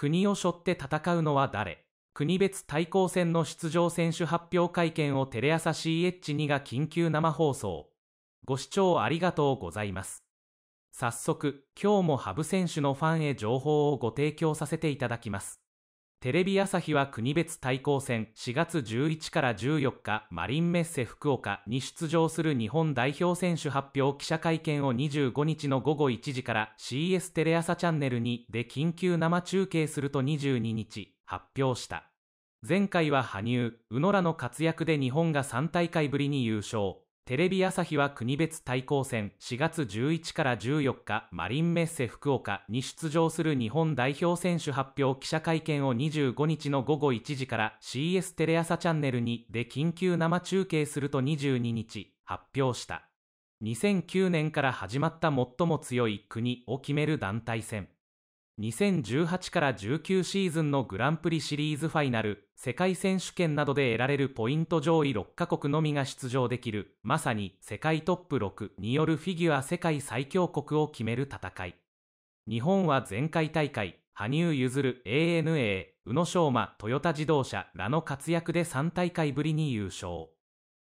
国を背負って戦うのは誰国別対抗戦の出場選手発表会見をテレ朝 CH2 が緊急生放送。ご視聴ありがとうございます。早速、今日も羽生選手のファンへ情報をご提供させていただきます。テレビ朝日は国別対抗戦4月11から14日マリンメッセ福岡に出場する日本代表選手発表記者会見を25日の午後1時から CS テレ朝チャンネルにで緊急生中継すると22日発表した。前回は羽生、宇野らの活躍で日本が3大会ぶりに優勝。テレビ朝日は国別対抗戦4月11から14日マリンメッセ福岡に出場する日本代表選手発表記者会見を25日の午後1時から CS テレ朝チャンネルにで緊急生中継すると22日発表した2009年から始まった最も強い国を決める団体戦2018から19シーズンのグランプリシリーズファイナル、世界選手権などで得られるポイント上位6カ国のみが出場できる、まさに世界トップ6によるフィギュア世界最強国を決める戦い。日本は前回大会、羽生結弦 ANA、宇野昌磨、トヨタ自動車らの活躍で3大会ぶりに優勝。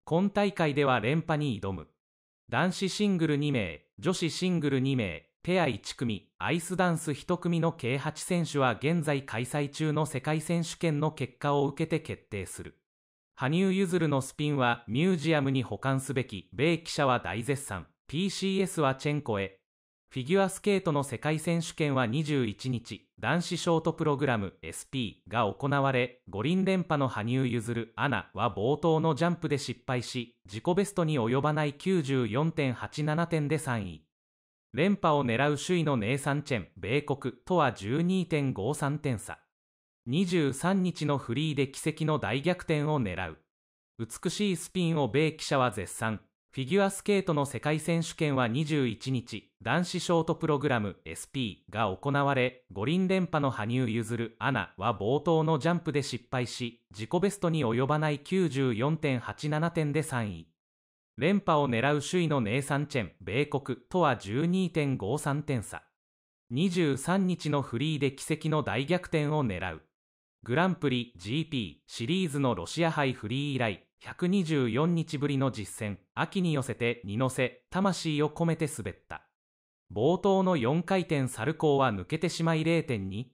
今大会では連覇に挑む。男子シングル2名、女子シングル2名、ペア1組、アイスダンス1組の計8選手は現在開催中の世界選手権の結果を受けて決定する。羽生結弦のスピンはミュージアムに保管すべき、米記者は大絶賛、PCS はチェンコへ。フィギュアスケートの世界選手権は21日、男子ショートプログラム SP が行われ、五輪連覇の羽生結弦アナは冒頭のジャンプで失敗し、自己ベストに及ばない94.87点で3位。連覇を狙う首位のネイサン・チェン、米国とは12.53点差。23日のフリーで奇跡の大逆転を狙う。美しいスピンを米記者は絶賛。フィギュアスケートの世界選手権は21日、男子ショートプログラム SP が行われ、五輪連覇の羽生結弦アナは冒頭のジャンプで失敗し、自己ベストに及ばない94.87点で3位。連覇を狙う首位のネイサン・チェン、米国とは12.53点差。23日のフリーで奇跡の大逆転を狙う。グランプリ GP シリーズのロシア杯フリー以来、124日ぶりの実戦、秋に寄せて二の瀬、魂を込めて滑った。冒頭の4回転サルコーは抜けてしまい0.2。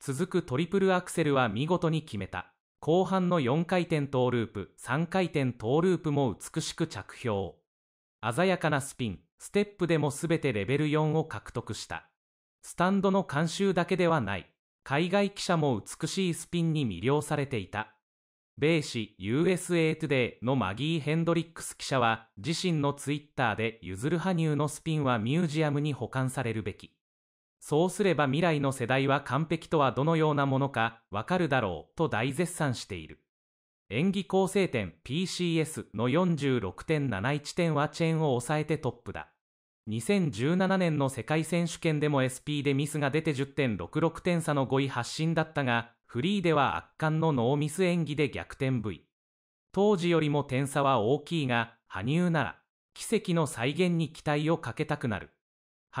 続くトリプルアクセルは見事に決めた。後半の4回転トーループ、3回転トーループも美しく着氷。鮮やかなスピン、ステップでも全てレベル4を獲得した。スタンドの監修だけではない。海外記者も美しいスピンに魅了されていた。米紙 USA Today のマギー・ヘンドリックス記者は自身のツイッターで譲る羽生のスピンはミュージアムに保管されるべき。そうすれば未来の世代は完璧とはどのようなものかわかるだろうと大絶賛している。演技構成点 PCS の46.71点はチェーンを抑えてトップだ。2017年の世界選手権でも SP でミスが出て10.66点差の5位発進だったが、フリーでは圧巻のノーミス演技で逆転 V。当時よりも点差は大きいが、羽生なら、奇跡の再現に期待をかけたくなる。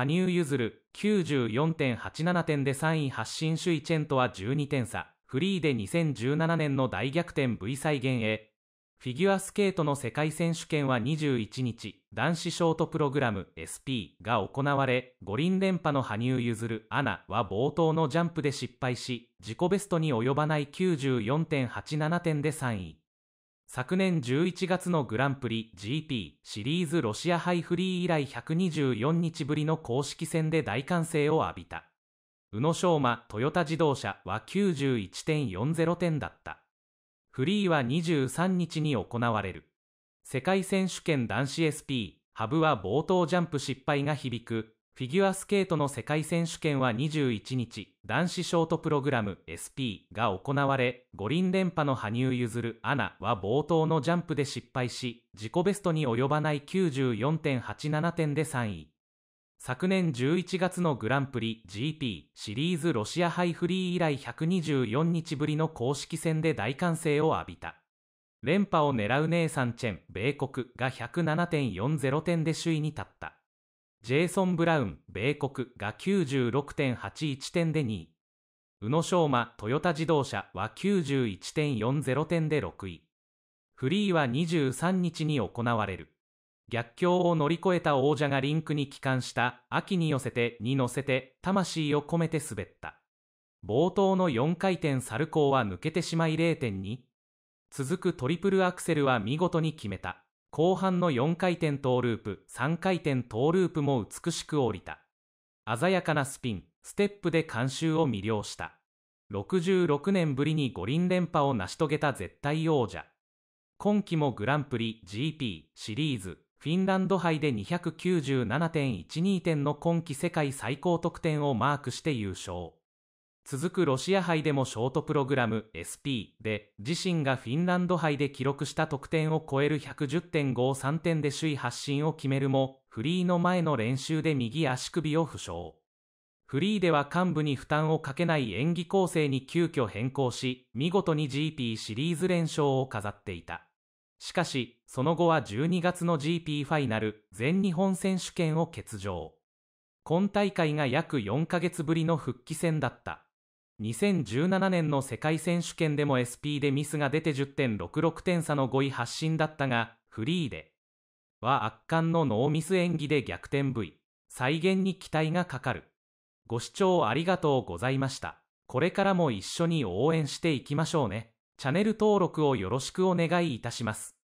羽生結弦94.87点で3位発進首位チェンとは12点差。フリーで2017年の大逆転 V 再現へ。フィギュアスケートの世界選手権は21日、男子ショートプログラム SP が行われ、五輪連覇の羽生結弦アナは冒頭のジャンプで失敗し、自己ベストに及ばない94.87点で3位。昨年11月のグランプリ GP シリーズロシア杯フリー以来124日ぶりの公式戦で大歓声を浴びた。宇野昌磨、トヨタ自動車は91.40点だった。フリーは23日に行われる。世界選手権男子 SP、ハブは冒頭ジャンプ失敗が響くフィギュアスケートの世界選手権は21日、男子ショートプログラム SP が行われ、五輪連覇の羽生結弦アナは冒頭のジャンプで失敗し、自己ベストに及ばない94.87点で3位。昨年11月のグランプリ GP シリーズロシア杯フリー以来124日ぶりの公式戦で大歓声を浴びた。連覇を狙う姉さんチェン、米国が107.40点で首位に立った。ジェイソン・ブラウン、米国が96.81点で2位。宇野昌磨、トヨタ自動車は91.40点で6位。フリーは23日に行われる。逆境を乗り越えた王者がリンクに帰還した秋に寄せてに乗せて魂を込めて滑った冒頭の4回転サルコーは抜けてしまい0.2続くトリプルアクセルは見事に決めた後半の4回転トーループ、3回転トーループも美しく降りた。鮮やかなスピン、ステップで観衆を魅了した。66年ぶりに五輪連覇を成し遂げた絶対王者。今季もグランプリ、GP、シリーズ、フィンランド杯で297.12点の今季世界最高得点をマークして優勝。続くロシア杯でもショートプログラム SP で自身がフィンランド杯で記録した得点を超える110.53点で首位発進を決めるもフリーの前の練習で右足首を負傷フリーでは幹部に負担をかけない演技構成に急遽変更し見事に GP シリーズ連勝を飾っていたしかしその後は12月の GP ファイナル全日本選手権を欠場今大会が約4ヶ月ぶりの復帰戦だった2017年の世界選手権でも SP でミスが出て10.66点差の5位発進だったが、フリーでは圧巻のノーミス演技で逆転 V。再現に期待がかかる。ご視聴ありがとうございました。これからも一緒に応援していきましょうね。チャンネル登録をよろしくお願いいたします。